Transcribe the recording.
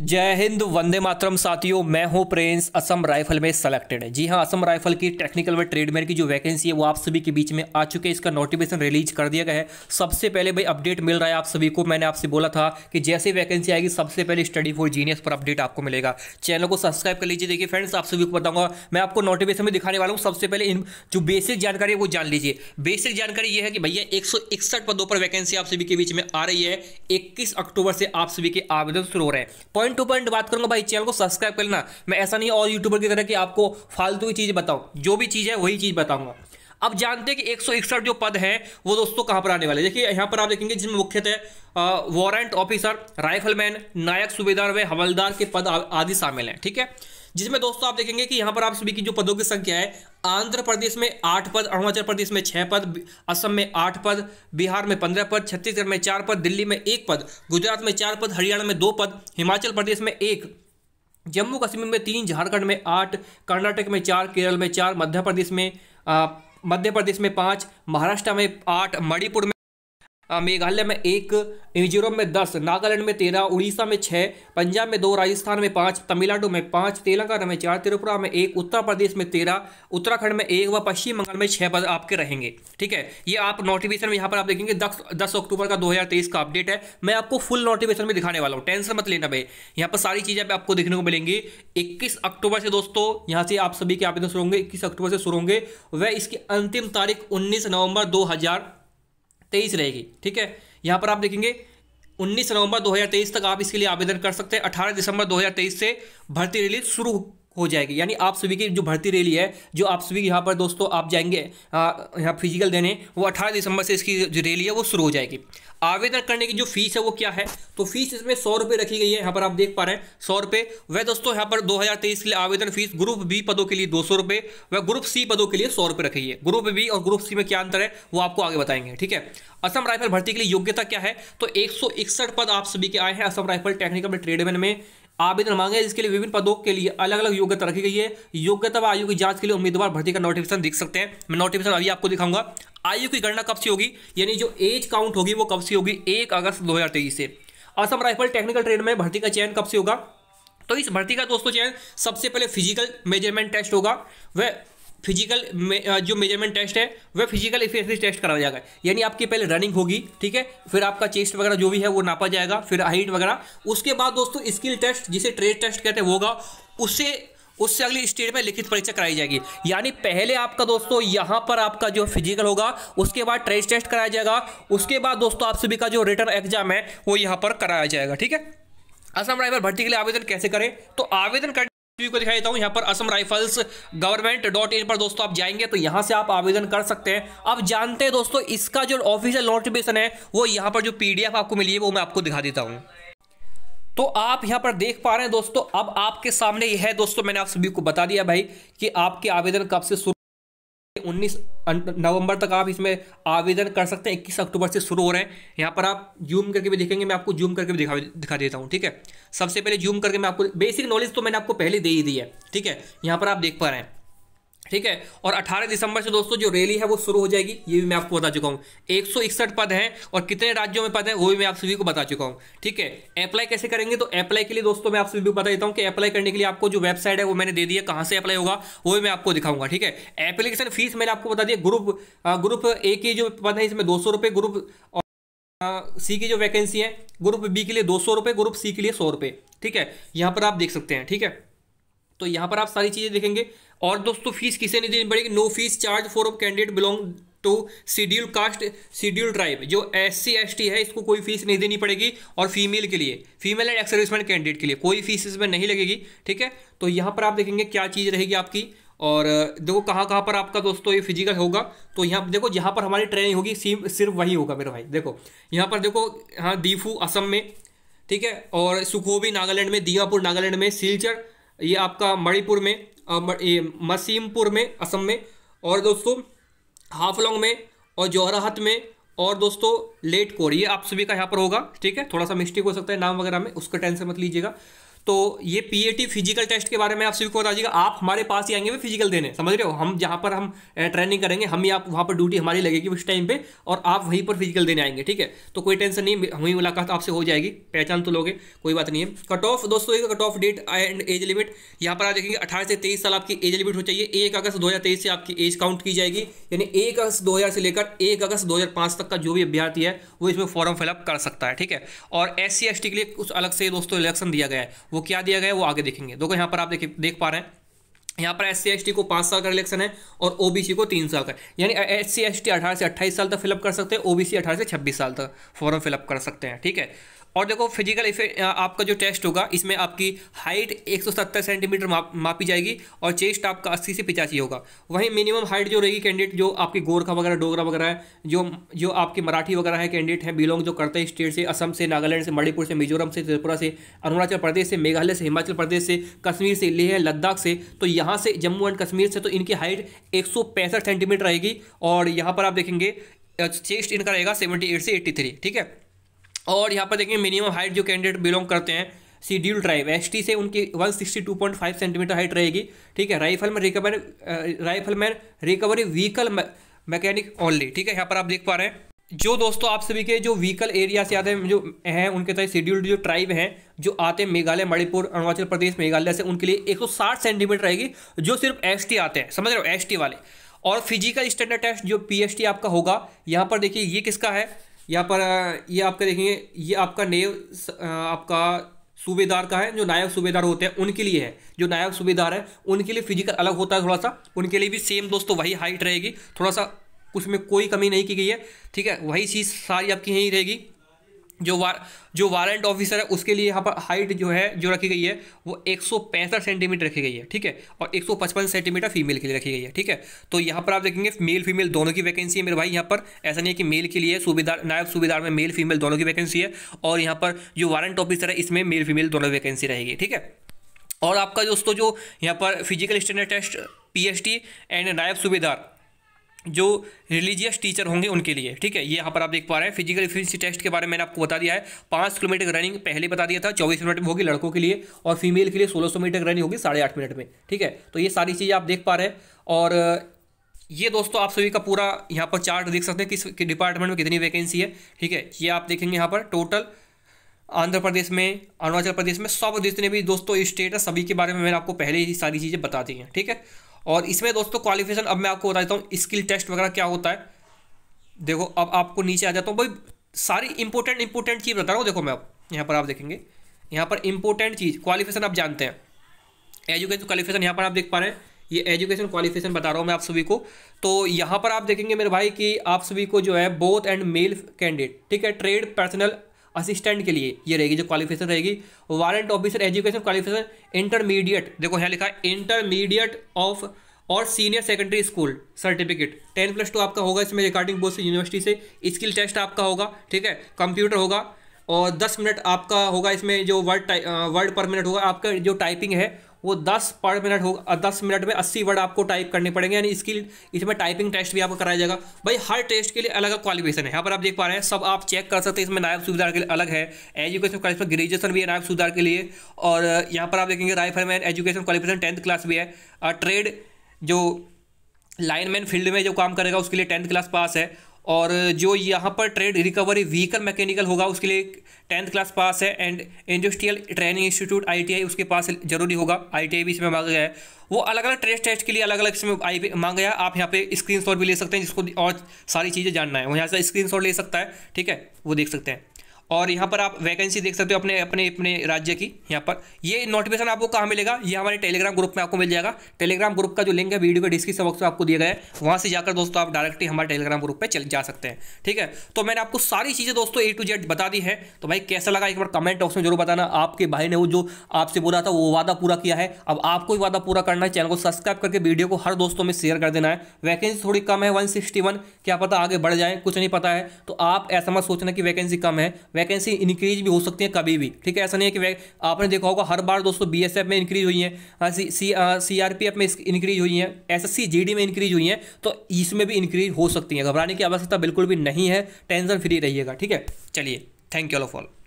जय हिंद वंदे मातरम साथियों मैं हूं प्रिंस असम राइफल में सेलेक्टेड है जी हां असम राइफल की टेक्निकल व ट्रेडमैन की जो वैकेंसी है वो आप सभी के बीच में आ चुके हैं इसका नोटिफिकेशन रिलीज कर दिया गया है सबसे पहले भाई अपडेट मिल रहा है आप सभी को मैंने आपसे बोला था कि जैसे वैकेंसी आएगी सबसे पहले स्टडी फॉर जीनियस पर अपडेट आपको मिलेगा चैनल को सब्सक्राइब कर लीजिए देखिए फ्रेंड्स आप सभी को बताऊंगा मैं आपको नोटिफिकेशन में दिखाने वाला हूँ सबसे पहले इन जो बेसिक जानकारी है वो जान लीजिए बेसिक जानकारी यह है कि भैया एक पदों पर वैकेंसी आप सभी के बीच में आ रही है इक्कीस अक्टूबर से आप सभी के आवेदन शुरू हो रहे हैं पॉइंट टू पॉइंट बात करूंगा भाई चैनल को सब्सक्राइब कर लेना मैं ऐसा नहीं और यूट्यूबर की तरह कि आपको फालतू की चीज़ें बताऊँ जो भी चीज़ है वही चीज़ बताऊंगा अब जानते हैं कि एक जो पद हैं वो दोस्तों कहां पर आने वाले देखिए यहां पर आप देखेंगे जिसमें मुख्यतः वारंट ऑफिसर राइफलमैन नायक सूबेदार व हवलदार के पद आदि शामिल हैं ठीक है जिसमें दोस्तों आप देखेंगे कि यहाँ पर आप सभी की जो पदों की संख्या है आंध्र प्रदेश में आठ पद अरुणाचल प्रदेश में छः पद असम में आठ पद बिहार में पंद्रह पद छत्तीसगढ़ में चार पद दिल्ली में एक पद गुजरात में चार पद हरियाणा में दो पद हिमाचल प्रदेश में एक जम्मू कश्मीर में तीन झारखंड में आठ कर्नाटक में चार केरल में चार मध्य प्रदेश में मध्य प्रदेश में पाँच महाराष्ट्र में आठ मणिपुर में मेघालय में एक मिजोरम में दस नागालैंड में तेरह उड़ीसा में छः पंजाब में दो राजस्थान में पाँच तमिलनाडु में पाँच तेलंगाना में चार त्रिपुरा में एक उत्तर प्रदेश में तेरह उत्तराखंड में एक व पश्चिम बंगाल में छः पद आपके रहेंगे ठीक है ये आप नोटिफिकेशन में यहाँ पर आप देखेंगे दस दस अक्टूबर का दो का अपडेट है मैं आपको फुल नोटिफिकेशन में दिखाने वाला हूँ टेंशन मत लेना भाई यहाँ पर सारी चीज़ें आपको देखने को मिलेंगी इक्कीस अक्टूबर से दोस्तों यहाँ से आप सभी के आवेदन शुरू होंगे इक्कीस अक्टूबर से शुरू होंगे वह इसकी अंतिम तारीख उन्नीस नवंबर दो तेईस रहेगी ठीक है यहाँ पर आप देखेंगे 19 नवंबर 2023 तक आप इसके लिए आवेदन कर सकते हैं 18 दिसंबर 2023 से भर्ती रिलीज शुरू हो जाएगी यानी आप सभी की जो भर्ती रैली है जो आप सभी यहाँ पर दोस्तों आप जाएंगे यहाँ फिजिकल देने वो अठारह दिसंबर से इसकी जो रैली है वो शुरू हो जाएगी आवेदन करने की जो फीस है वो क्या है तो फीस इसमें सौ रुपये रखी गई है यहाँ पर आप देख पा रहे हैं सौ रुपये वह दोस्तों यहाँ पर 2023 के लिए आवेदन फीस ग्रुप बी पदों के लिए दो सौ रुपये वह ग्रुप सी पदों के लिए सौ रुपये रखी है ग्रुप बी और ग्रुप सी में क्या अंतर है वो आपको आगे बताएंगे ठीक है असम राइफल भर्ती के लिए योग्यता क्या है तो एक पद आप सभी के आए हैं असम राइफल टेक्निकल ट्रेडमैन में आवेदन मांगे जिसके लिए विभिन्न पदों के लिए अलग अलग योग्यता रखी गई है योग्यता व आयु की जांच के लिए उम्मीदवार भर्ती का नोटिफिकेशन देख सकते हैं मैं नोटिफिकेशन अभी आपको दिखाऊंगा आयु की गणना कब से होगी यानी जो एज काउंट होगी वो कब से होगी एक अगस्त दो से असम राइफल टेक्निकल ट्रेड में भर्ती का चयन कब से होगा तो इस भर्ती का दोस्तों चयन सबसे पहले फिजिकल मेजरमेंट टेस्ट होगा वह फिजिकल uh, जो मेजरमेंट टेस्ट है वह फिजिकल इफिशेंसी टेस्ट कराया जाएगा यानी आपकी पहले रनिंग होगी ठीक है फिर आपका चेस्ट वगैरह जो भी है वो नापा जाएगा फिर हाइट वगैरह उसके बाद दोस्तों स्किल टेस्ट जिसे ट्रेड टेस्ट कहते हैं वो होगा उससे उससे अगली स्टेज में लिखित परीक्षा कराई जाएगी यानी पहले आपका दोस्तों यहाँ पर आपका जो फिजिकल होगा उसके बाद ट्रेस टेस्ट कराया जाएगा उसके बाद दोस्तों आप सभी का जो रिटर्न एग्जाम है वो यहाँ पर कराया जाएगा ठीक है असम ड्राइवर भर्ती के लिए आवेदन कैसे करें तो आवेदन कर को दिखाई देता हूँ यहाँ पर Assam rifles government dot in पर दोस्तों आप जाएंगे तो यहाँ से आप आवेदन कर सकते हैं अब जानते हैं दोस्तों इसका जो ऑफिशियल नोटिफिकेशन है वो यहाँ पर जो पीडीएफ आपको मिली है वो मैं आपको दिखा देता हूँ तो आप यहाँ पर देख पा रहे हैं दोस्तों अब आपके सामने यह है दोस्तों मैंने आप सभी को बता दिया भाई कि आपके आवेदन कब से शुरू 19 अं-, नवंबर तक आप इसमें आवेदन कर सकते हैं 21 अक्टूबर से शुरू हो रहे हैं यहाँ पर आप जूम करके भी देखेंगे मैं आपको जूम करके भी दिखा दिखा देता हूँ ठीक है सबसे पहले जूम करके मैं आपको बेसिक नॉलेज तो मैंने आपको पहले दे ही दी है ठीक है यहाँ पर आप देख पा रहे हैं ठीक है और 18 दिसंबर से दोस्तों जो रैली है वो शुरू हो जाएगी ये भी मैं आपको बता चुका हूँ एक पद हैं और कितने राज्यों में पद हैं वो भी मैं आप सभी को बता चुका हूँ ठीक है अप्लाई कैसे करेंगे तो अप्लाई के लिए दोस्तों मैं आप सभी को बता देता हूँ कि अप्लाई करने के लिए आपको जो वेबसाइट है वो मैंने दे दिया कहाँ से अप्लाई होगा वो भी मैं आपको दिखाऊंगा ठीक है एप्लीकेशन फीस मैंने आपको बता दिया ग्रुप ग्रुप ए की जो पद है इसमें दो सौ ग्रुप सी की जो वैकेंसी है ग्रुप बी के लिए दो सौ ग्रुप सी के लिए सौ ठीक है यहाँ पर आप देख सकते हैं ठीक है तो यहाँ पर आप सारी चीज़ें देखेंगे और दोस्तों फीस किसे नहीं देनी पड़ेगी no fee charge for candidate belong to schedule caste schedule tribe जो एस सी एस टी है इसको कोई फीस नहीं देनी पड़ेगी और फीमेल के लिए फीमेल एंड एक्स कैंडिडेट के लिए कोई फीस इसमें नहीं लगेगी ठीक है तो यहाँ पर आप देखेंगे क्या चीज़ रहेगी आपकी और देखो कहाँ कहाँ पर आपका दोस्तों ये फिजिकल होगा तो यहाँ देखो जहाँ पर हमारी ट्रेनिंग होगी सिर्फ वही होगा मेरे भाई देखो यहाँ पर देखो हाँ दीफू असम में ठीक है और सुखोबी नागालैंड में दियापुर नागालैंड में सिलचर ये आपका मणिपुर में मसीमपुर में असम में और दोस्तों हाफलोंग में और जोहराहत में और दोस्तों लेट कोर ये आप सभी का यहाँ पर होगा ठीक है थोड़ा सा मिस्टेक हो सकता है नाम वगैरह में उसका टेंशन मत लीजिएगा तो ये पीएटी फिजिकल टेस्ट के बारे में आप सभी को बता दीजिएगा आप हमारे पास ही आएंगे फिजिकल देने समझ रहे हो हम जहाँ पर हम ट्रेनिंग करेंगे हम ही आप वहाँ पर ड्यूटी हमारी लगेगी उस टाइम पे और आप वहीं पर फिजिकल देने आएंगे ठीक है तो कोई टेंशन नहीं हमारी मुलाकात आपसे हो जाएगी पहचान तो लोगे कोई बात नहीं है कट ऑफ दोस्तों एक cut off date and age limit यहाँ पर आ जाएगी अठारह से तेईस साल आपकी एज लिमिट हो चाहिए एक अगस्त दो से आपकी एज काउंट की जाएगी यानी एक अगस्त दो से लेकर एक अगस्त दो तक का जो भी अभ्यर्थी है वो इसमें फॉर्म फिलअप कर सकता है ठीक है और एस सी के लिए कुछ अलग से दोस्तों इलेक्शन दिया गया है वो क्या दिया गया है वो आगे देखेंगे देखो यहाँ पर आप देख देख पा रहे हैं यहाँ पर एस सी को पाँच साल का इलेक्शन है और ओबीसी को तीन साल का यानी एस सी एस टी से अट्ठाईस साल तक फिलअप कर सकते हैं ओबीसी अठारह से छब्बीस साल तक फॉर्म फिलअप कर सकते हैं ठीक है और देखो फिजिकल इफेक्ट आपका जो टेस्ट होगा इसमें आपकी हाइट 170 सेंटीमीटर माप, मापी जाएगी और चेस्ट आपका 80 से पिचासी होगा वहीं मिनिमम हाइट जो रहेगी कैंडिडेट जो आपके गोरखा वगैरह डोगरा वगैरह है जो जो आपके मराठी वगैरह है कैंडिडेट हैं बिलोंग जो करते हैं स्टेट से असम से नागालैंड से मणिपुर से मिजोरम से त्रिपुरा से अरुणाचल प्रदेश से मेघालय से हिमाचल प्रदेश से कश्मीर से लेह लद्दाख से तो यहाँ से जम्मू एंड कश्मीर से तो इनकी हाइट एक सेंटीमीटर रहेगी और यहाँ पर आप देखेंगे चेस्ट इनका रहेगा सेवेंटी एट से एट्टी थ्री ठीक है और यहाँ पर देखिए मिनिमम हाइट जो कैंडिडेट बिलोंग करते हैं सीड्यूल ड्राइव एस से उनकी 162.5 सेंटीमीटर हाइट रहेगी ठीक है राइफल में रिकवर राइफल में रिकवरी व्हीकल मैकेनिक ओनली ठीक है यहाँ पर आप देख पा रहे हैं जो दोस्तों आप सभी के जो व्हीकल एरिया से आते हैं जो हैं उनके तहत शेड्यूल्ड जो ट्राइब हैं जो आते हैं मेघालय मणिपुर अरुणाचल प्रदेश मेघालय से उनके लिए 160 सेंटीमीटर रहेगी जो सिर्फ एसटी आते हैं समझ रहे हो एसटी वाले और फिजिकल स्टैंडर्ड टेस्ट जो टी आपका होगा यहाँ पर देखिए ये किसका है यहाँ पर ये आपका देखेंगे ये आपका नेव आपका सूबेदार का है जो नायब सूबेदार होते हैं उनके लिए है जो नायब सूबेदार है उनके लिए फिजिकल अलग होता है थोड़ा सा उनके लिए भी सेम दोस्तों वही हाइट रहेगी थोड़ा सा उसमें कोई कमी नहीं की गई है ठीक है वही चीज़ सारी आपकी यहीं रहेगी जो वार जो वारंट ऑफिसर है उसके लिए यहाँ पर हाइट जो है जो रखी गई है वो एक सेंटीमीटर रखी गई है ठीक है और 155 सेंटीमीटर फीमेल के लिए रखी गई है ठीक है तो यहाँ पर आप देखेंगे मेल फीमेल दोनों की वैकेंसी है मेरे भाई यहाँ पर ऐसा नहीं है कि मेल के लिए सूबेदार नायब सूबेदार में मेल फीमेल दोनों की वैकेंसी है और यहाँ पर जो वारंट ऑफिसर है इसमें मेल फीमेल दोनों वैकेंसी रहेगी ठीक है और आपका दोस्तों जो यहाँ पर physical standard test P and नायब सूबेदार जो रिलीजियस टीचर होंगे उनके लिए ठीक है ये यहाँ पर आप देख पा रहे हैं फिजिकल इफिशियंसी टेस्ट के बारे में मैंने आपको बता दिया है पाँच किलोमीटर रनिंग पहले बता दिया था चौबीस मिनट में होगी लड़कों के लिए और फीमेल के लिए सोलह सौ मीटर रनिंग होगी साढ़े आठ मिनट में ठीक है तो ये सारी चीज़ें आप देख पा रहे हैं और ये दोस्तों आप सभी का पूरा यहाँ पर चार्ट देख सकते हैं किस कि डिपार्टमेंट में कितनी वैकेंसी है ठीक है ये आप देखेंगे यहाँ पर टोटल आंध्र प्रदेश में अरुणाचल प्रदेश में सब जितने भी दोस्तों स्टेट है सभी के बारे में मैंने आपको पहले ही सारी चीज़ें बता दी हैं ठीक है और इसमें दोस्तों क्वालिफिकेशन अब मैं आपको बता देता हूँ स्किल टेस्ट वगैरह क्या होता है देखो अब आपको नीचे आ जाता हूँ भाई सारी इंपॉर्टेंट इंपॉर्टेंट चीज़ बता रहा हूँ देखो मैं आप यहाँ पर आप देखेंगे यहाँ पर इंपॉर्टेंट चीज़ क्वालिफिकेशन आप जानते हैं एजुकेशन क्वालिफिकेशन यहाँ पर आप देख पा रहे हैं ये एजुकेशन क्वालिफिकेशन बता रहा हूँ मैं आप सभी को तो यहाँ पर आप देखेंगे मेरे भाई कि आप सभी को जो है बोथ एंड मेल कैंडिडेट ठीक है ट्रेड पर्सनल असिस्टेंट के लिए ये रहेगी जो क्वालिफिकेशन रहेगी warrant officer education qualification intermediate देखो यहाँ लिखा है इंटरमीडिएट ऑफ और senior secondary school certificate ten plus two आपका होगा इसमें रिकॉर्डिंग बोर्ड से यूनिवर्सिटी से स्किल टेस्ट आपका होगा ठीक है कंप्यूटर होगा और दस मिनट आपका होगा इसमें जो वर्ड वर्ड पर मिनट होगा आपका जो टाइपिंग है वो दस पर मिनट होगा दस मिनट में अस्सी वर्ड आपको टाइप करने पड़ेंगे यानी इसकी इसमें टाइपिंग टेस्ट भी आपको कराया जाएगा भाई हर टेस्ट के लिए अलग अलग क्वालिफिकेशन है यहाँ पर आप देख पा रहे हैं सब आप चेक कर सकते हैं इसमें नायब सुविधा के लिए अलग है एजुकेशन क्वालिफिकेशन ग्रेजुएशन भी है नायब सुविधा के लिए और यहाँ पर आप देखेंगे rifleman education qualification tenth class भी है ट्रेड जो लाइनमैन फील्ड में जो काम करेगा उसके लिए टेंथ क्लास पास है और जो यहाँ पर ट्रेड रिकवरी व्हीकल मैकेनिकल होगा उसके लिए टेंथ क्लास पास है and industrial training institute ITI उसके पास जरूरी होगा आईटीआई भी इसमें मांगा गया है वो अलग अलग ट्रेड टेस्ट के लिए अलग अलग इसमें आई मांगा गया आप यहाँ पे स्क्रीन भी ले सकते हैं जिसको और सारी चीज़ें जानना है वो यहाँ से स्क्रीन ले सकता है ठीक है वो देख सकते हैं और यहाँ पर आप वैकेंसी देख सकते हो अपने अपने अपने राज्य की यहाँ पर ये नोटिफिकेशन आपको कहाँ मिलेगा ये हमारे टेलीग्राम ग्रुप में आपको मिल जाएगा टेलीग्राम ग्रुप का जो लिंक है वीडियो के डिस्क्रिप्शन बॉक्स में आपको दिया गया है वहाँ से जाकर दोस्तों आप डायरेक्टली हमारे टेलीग्राम ग्रुप पर चल जा सकते हैं ठीक है तो मैंने आपको सारी चीज़ें दोस्तों ए टू जेड बता दी है तो भाई कैसा लगा एक बार कमेंट बॉक्स में जरूर बताना आपके भाई ने वो जो आपसे बोला था वो वादा पूरा किया है अब आपको ही वादा पूरा करना है चैनल को सब्सक्राइब करके वीडियो को हर दोस्तों में शेयर कर देना है वैकेंसी थोड़ी कम है वन क्या पता आगे बढ़ जाए कुछ नहीं पता है तो आप ऐसा मत सोचना कि वैकेंसी कम है वैकेंसी इंक्रीज भी हो सकती है कभी भी ठीक है ऐसा नहीं है कि आपने देखा होगा हर बार दोस्तों बी में इंक्रीज हुई है सी आर में इंक्रीज हुई है एस एस में इंक्रीज हुई है तो इसमें भी इंक्रीज हो सकती है घबराने की आवश्यकता बिल्कुल भी नहीं है टेंशन फ्री रहिएगा ठीक है चलिए thank you all of all